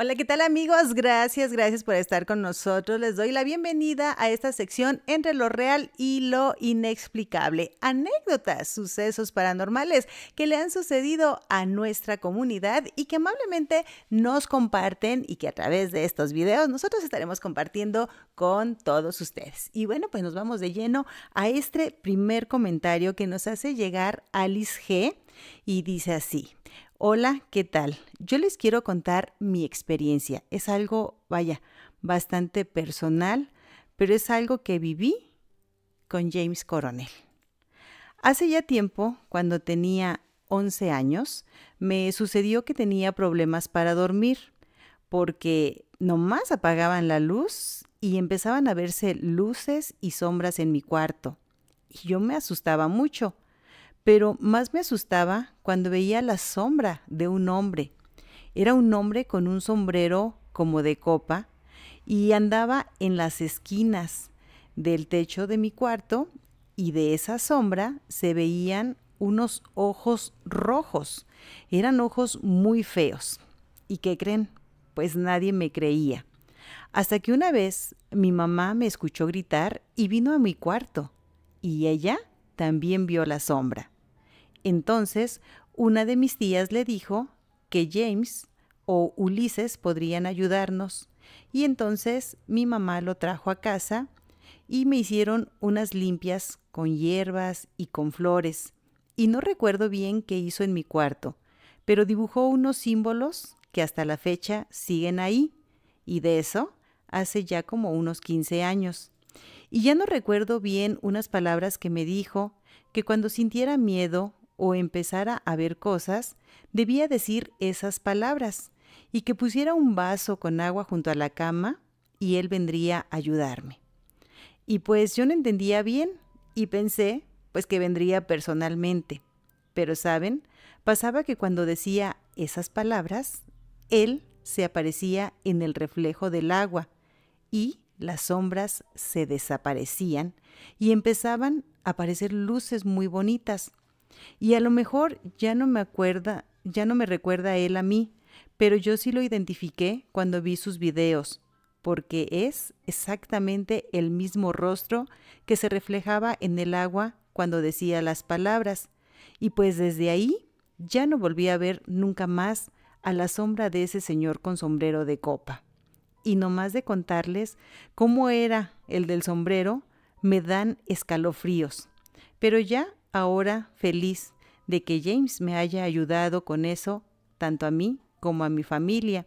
Hola, ¿qué tal amigos? Gracias, gracias por estar con nosotros. Les doy la bienvenida a esta sección entre lo real y lo inexplicable. Anécdotas, sucesos paranormales que le han sucedido a nuestra comunidad y que amablemente nos comparten y que a través de estos videos nosotros estaremos compartiendo con todos ustedes. Y bueno, pues nos vamos de lleno a este primer comentario que nos hace llegar Alice G. Y dice así, Hola, ¿qué tal? Yo les quiero contar mi experiencia. Es algo, vaya, bastante personal, pero es algo que viví con James Coronel. Hace ya tiempo, cuando tenía 11 años, me sucedió que tenía problemas para dormir, porque nomás apagaban la luz y empezaban a verse luces y sombras en mi cuarto. Y yo me asustaba mucho pero más me asustaba cuando veía la sombra de un hombre. Era un hombre con un sombrero como de copa y andaba en las esquinas del techo de mi cuarto y de esa sombra se veían unos ojos rojos. Eran ojos muy feos. ¿Y qué creen? Pues nadie me creía. Hasta que una vez mi mamá me escuchó gritar y vino a mi cuarto. Y ella también vio la sombra. Entonces, una de mis tías le dijo que James o Ulises podrían ayudarnos. Y entonces mi mamá lo trajo a casa y me hicieron unas limpias con hierbas y con flores. Y no recuerdo bien qué hizo en mi cuarto, pero dibujó unos símbolos que hasta la fecha siguen ahí. Y de eso hace ya como unos 15 años. Y ya no recuerdo bien unas palabras que me dijo, que cuando sintiera miedo o empezara a ver cosas, debía decir esas palabras y que pusiera un vaso con agua junto a la cama y él vendría a ayudarme. Y pues yo no entendía bien y pensé pues que vendría personalmente. Pero saben, pasaba que cuando decía esas palabras, él se aparecía en el reflejo del agua y las sombras se desaparecían y empezaban a aparecer luces muy bonitas, y a lo mejor ya no me acuerda, ya no me recuerda él a mí, pero yo sí lo identifiqué cuando vi sus videos, porque es exactamente el mismo rostro que se reflejaba en el agua cuando decía las palabras. Y pues desde ahí ya no volví a ver nunca más a la sombra de ese señor con sombrero de copa. Y nomás más de contarles cómo era el del sombrero, me dan escalofríos. Pero ya ahora feliz de que James me haya ayudado con eso, tanto a mí como a mi familia.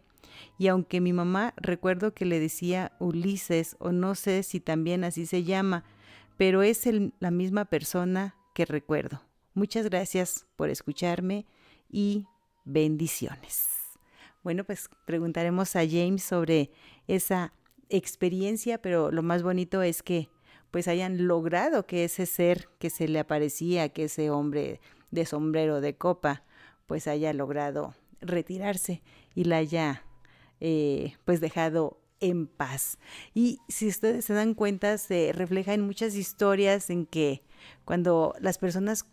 Y aunque mi mamá recuerdo que le decía Ulises, o no sé si también así se llama, pero es la misma persona que recuerdo. Muchas gracias por escucharme y bendiciones. Bueno, pues preguntaremos a James sobre esa experiencia, pero lo más bonito es que pues hayan logrado que ese ser que se le aparecía, que ese hombre de sombrero de copa, pues haya logrado retirarse y la haya eh, pues dejado en paz. Y si ustedes se dan cuenta, se refleja en muchas historias en que cuando las personas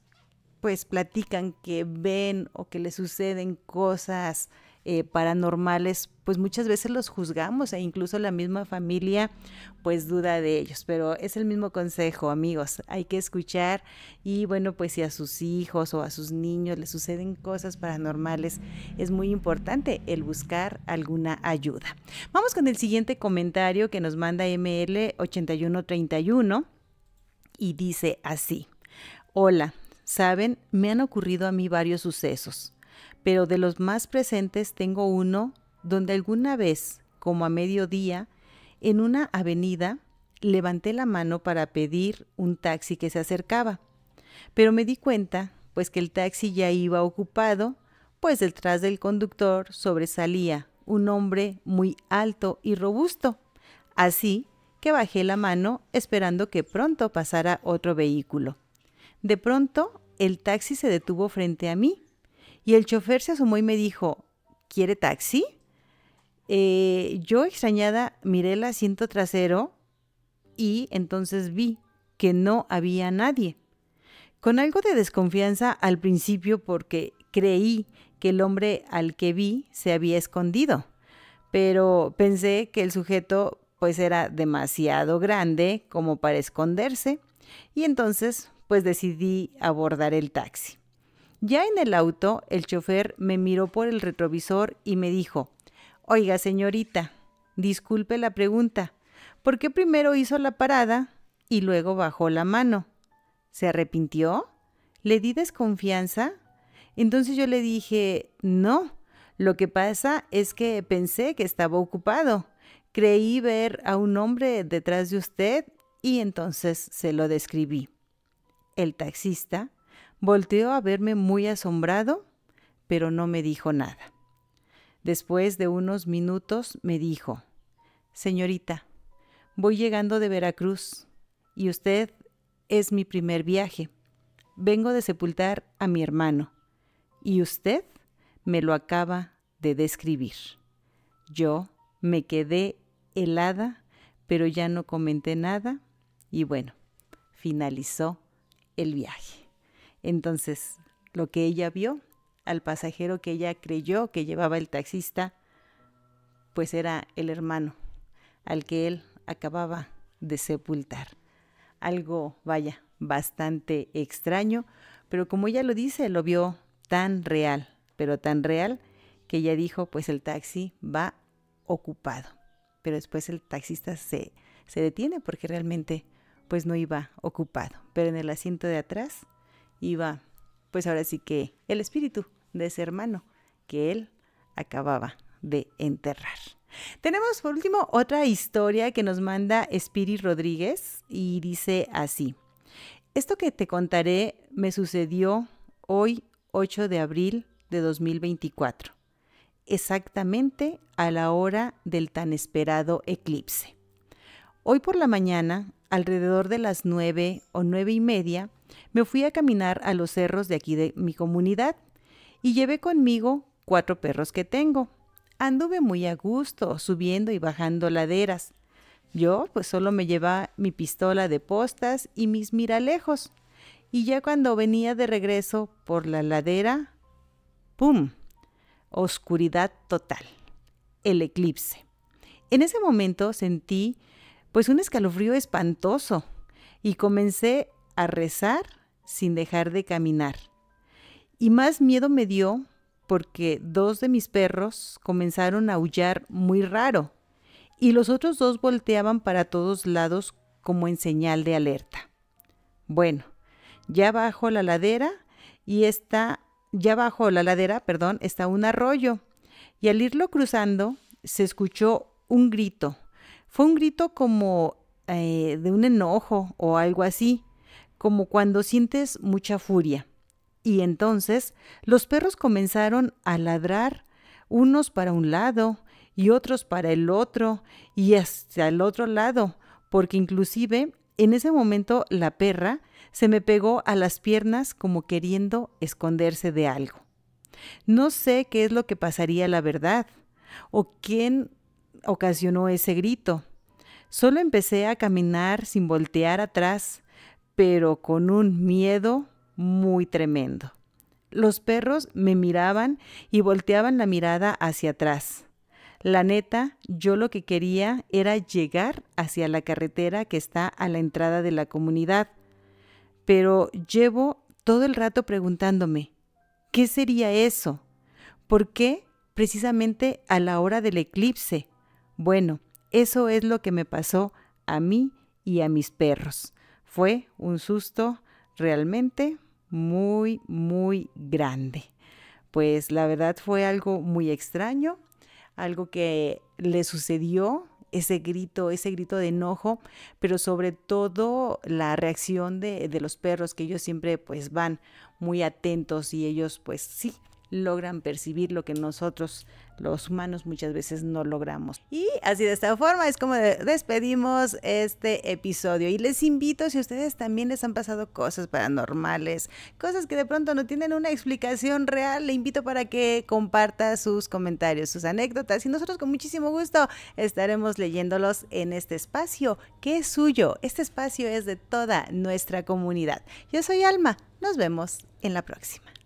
pues platican que ven o que les suceden cosas eh, paranormales, pues muchas veces los juzgamos e incluso la misma familia pues duda de ellos, pero es el mismo consejo amigos, hay que escuchar y bueno pues si a sus hijos o a sus niños les suceden cosas paranormales es muy importante el buscar alguna ayuda. Vamos con el siguiente comentario que nos manda ML8131 y dice así, hola, saben, me han ocurrido a mí varios sucesos pero de los más presentes tengo uno donde alguna vez, como a mediodía, en una avenida, levanté la mano para pedir un taxi que se acercaba, pero me di cuenta, pues que el taxi ya iba ocupado, pues detrás del conductor sobresalía un hombre muy alto y robusto. Así que bajé la mano esperando que pronto pasara otro vehículo. De pronto, el taxi se detuvo frente a mí y el chofer se asomó y me dijo, ¿quiere taxi? Eh, yo extrañada miré el asiento trasero y entonces vi que no había nadie. Con algo de desconfianza al principio porque creí que el hombre al que vi se había escondido, pero pensé que el sujeto pues era demasiado grande como para esconderse y entonces pues decidí abordar el taxi. Ya en el auto, el chofer me miró por el retrovisor y me dijo, Oiga, señorita, disculpe la pregunta, ¿por qué primero hizo la parada y luego bajó la mano? ¿Se arrepintió? ¿Le di desconfianza? Entonces yo le dije, no, lo que pasa es que pensé que estaba ocupado. Creí ver a un hombre detrás de usted y entonces se lo describí. El taxista Volteó a verme muy asombrado, pero no me dijo nada. Después de unos minutos me dijo, Señorita, voy llegando de Veracruz y usted es mi primer viaje. Vengo de sepultar a mi hermano y usted me lo acaba de describir. Yo me quedé helada, pero ya no comenté nada y bueno, finalizó el viaje. Entonces, lo que ella vio, al pasajero que ella creyó que llevaba el taxista, pues era el hermano, al que él acababa de sepultar. Algo, vaya, bastante extraño, pero como ella lo dice, lo vio tan real, pero tan real que ella dijo, pues el taxi va ocupado. Pero después el taxista se, se detiene porque realmente pues no iba ocupado, pero en el asiento de atrás iba, pues ahora sí que el espíritu de ese hermano que él acababa de enterrar. Tenemos por último otra historia que nos manda Spiri Rodríguez y dice así, esto que te contaré me sucedió hoy 8 de abril de 2024, exactamente a la hora del tan esperado eclipse. Hoy por la mañana, alrededor de las 9 o 9 y media, me fui a caminar a los cerros de aquí de mi comunidad y llevé conmigo cuatro perros que tengo. Anduve muy a gusto, subiendo y bajando laderas. Yo pues solo me llevaba mi pistola de postas y mis miralejos. Y ya cuando venía de regreso por la ladera, ¡pum! Oscuridad total. El eclipse. En ese momento sentí pues un escalofrío espantoso y comencé a rezar sin dejar de caminar. Y más miedo me dio porque dos de mis perros comenzaron a aullar muy raro y los otros dos volteaban para todos lados como en señal de alerta. Bueno, ya bajo la ladera y está, ya bajo la ladera, perdón, está un arroyo y al irlo cruzando se escuchó un grito. Fue un grito como eh, de un enojo o algo así como cuando sientes mucha furia. Y entonces los perros comenzaron a ladrar, unos para un lado y otros para el otro y hasta el otro lado, porque inclusive en ese momento la perra se me pegó a las piernas como queriendo esconderse de algo. No sé qué es lo que pasaría la verdad o quién ocasionó ese grito. Solo empecé a caminar sin voltear atrás, pero con un miedo muy tremendo. Los perros me miraban y volteaban la mirada hacia atrás. La neta, yo lo que quería era llegar hacia la carretera que está a la entrada de la comunidad. Pero llevo todo el rato preguntándome, ¿qué sería eso? ¿Por qué precisamente a la hora del eclipse? Bueno, eso es lo que me pasó a mí y a mis perros. Fue un susto realmente muy, muy grande. Pues la verdad fue algo muy extraño, algo que le sucedió, ese grito, ese grito de enojo, pero sobre todo la reacción de, de los perros que ellos siempre pues van muy atentos y ellos pues sí, logran percibir lo que nosotros los humanos muchas veces no logramos. Y así de esta forma es como despedimos este episodio. Y les invito, si a ustedes también les han pasado cosas paranormales, cosas que de pronto no tienen una explicación real, le invito para que comparta sus comentarios, sus anécdotas. Y nosotros con muchísimo gusto estaremos leyéndolos en este espacio que es suyo. Este espacio es de toda nuestra comunidad. Yo soy Alma. Nos vemos en la próxima.